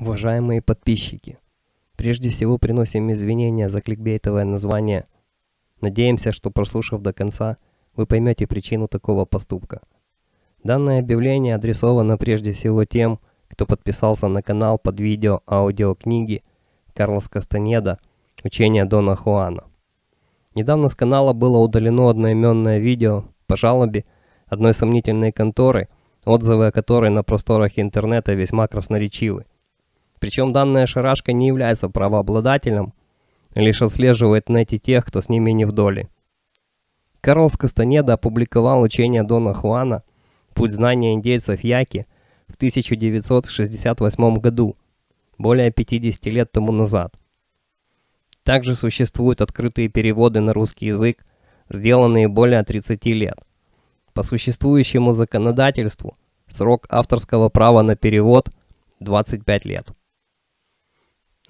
Уважаемые подписчики, прежде всего приносим извинения за кликбейтовое название. Надеемся, что прослушав до конца, вы поймете причину такого поступка. Данное объявление адресовано прежде всего тем, кто подписался на канал под видео аудиокниги Карлос Кастанеда «Учение Дона Хуана». Недавно с канала было удалено одноименное видео по жалобе одной сомнительной конторы, отзывы о которой на просторах интернета весьма красноречивы. Причем данная шарашка не является правообладателем, лишь отслеживает найти тех, кто с ними не в доле. Карлс Кастанеда опубликовал учение Дона Хуана «Путь знания индейцев Яки» в 1968 году, более 50 лет тому назад. Также существуют открытые переводы на русский язык, сделанные более 30 лет. По существующему законодательству срок авторского права на перевод – 25 лет.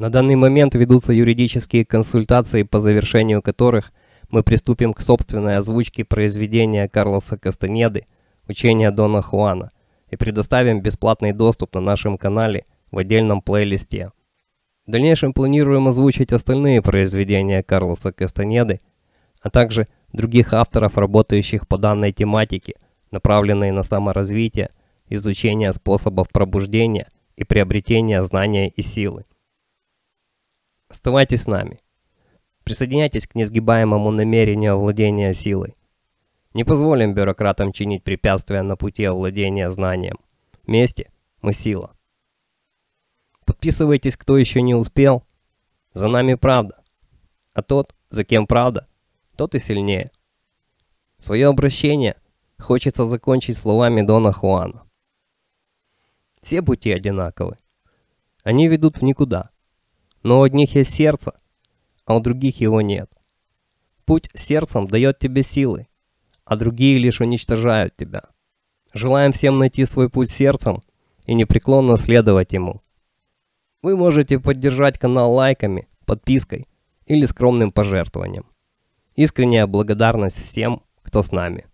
На данный момент ведутся юридические консультации, по завершению которых мы приступим к собственной озвучке произведения Карлоса Кастанеды «Учение Дона Хуана» и предоставим бесплатный доступ на нашем канале в отдельном плейлисте. В дальнейшем планируем озвучить остальные произведения Карлоса Кастанеды, а также других авторов, работающих по данной тематике, направленные на саморазвитие, изучение способов пробуждения и приобретения знания и силы. Оставайтесь с нами. Присоединяйтесь к несгибаемому намерению овладения силой. Не позволим бюрократам чинить препятствия на пути овладения знанием. Вместе мы сила. Подписывайтесь, кто еще не успел. За нами правда. А тот, за кем правда, тот и сильнее. Свое обращение хочется закончить словами Дона Хуана. Все пути одинаковы. Они ведут в никуда. Но у одних есть сердце, а у других его нет. Путь сердцем дает тебе силы, а другие лишь уничтожают тебя. Желаем всем найти свой путь сердцем и непреклонно следовать ему. Вы можете поддержать канал лайками, подпиской или скромным пожертвованием. Искренняя благодарность всем, кто с нами.